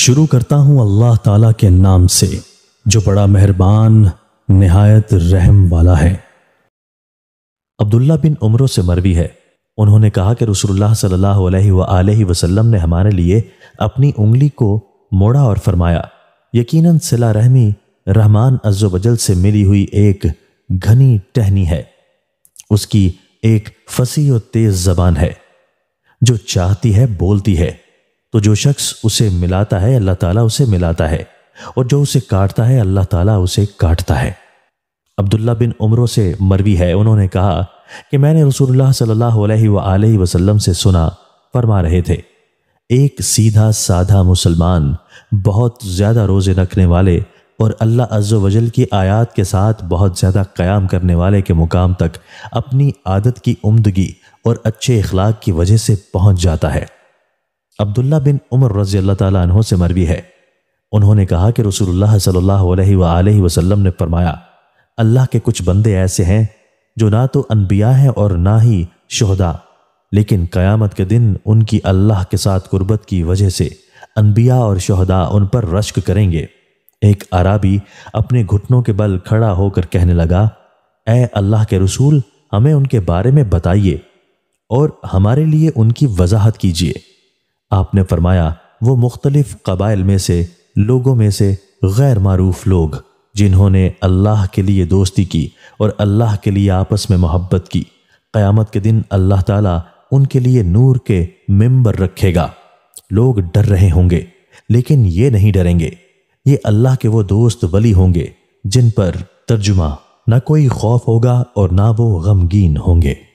शुरू करता हूं अल्लाह ताला के नाम से जो बड़ा मेहरबान नहायत रहम वाला है अब्दुल्ला बिन उमरों से मरवी है उन्होंने कहा कि रसूलुल्लाह सल्लल्लाहु अलैहि वसल्लम ने हमारे लिए अपनी उंगली को मोड़ा और फरमाया यकीनन सिला रहमी रहमान अज्जोबजल से मिली हुई एक घनी टहनी है उसकी एक फसी और तेज जबान है जो चाहती है बोलती है तो जो शख्स उसे मिलाता है अल्लाह ताला उसे मिलाता है और जो उसे काटता है अल्लाह ताला उसे काटता है अब्दुल्ला बिन उमरों से मरवी है उन्होंने कहा कि मैंने रसूलुल्लाह सल्लल्लाहु अलैहि वसल्लम से सुना फरमा रहे थे एक सीधा साधा मुसलमान बहुत ज़्यादा रोज़े रखने वाले और अल्लाह अज्ज वजल की आयात के साथ बहुत ज़्यादा क़याम करने वाले के मुकाम तक अपनी आदत की उम्दगी और अच्छे अखलाक की वजह से पहुंच जाता है अब्दुल्ला बिन उमर रजी अल्लाह तहों से मरवी है उन्होंने कहा कि रसूलुल्लाह सल्लल्लाहु अलैहि वसल्लम ने फरमाया अल्लाह के कुछ बंदे ऐसे हैं जो ना तो अनबिया हैं और ना ही शहदा लेकिन क़यामत के दिन उनकी अल्लाह के साथ गुर्बत की वजह से अनबिया और शहदा उन पर रश्क करेंगे एक अराबी अपने घुटनों के बल खड़ा होकर कहने लगा ए अल्लाह के रसूल हमें उनके बारे में बताइए और हमारे लिए उनकी वजाहत कीजिए आपने फरमाया वो मुख्तलिफ़ कबाइल में से लोगों में से गैर मरूफ लोग जिन्होंने अल्लाह के लिए दोस्ती की और अल्लाह के लिए आपस में मोहब्बत की क़यामत के दिन अल्लाह ताला उनके लिए नूर के मेंबर रखेगा लोग डर रहे होंगे लेकिन ये नहीं डरेंगे ये अल्लाह के वो दोस्त वली होंगे जिन पर तर्जुमा ना कोई खौफ होगा और ना वो गमगीन होंगे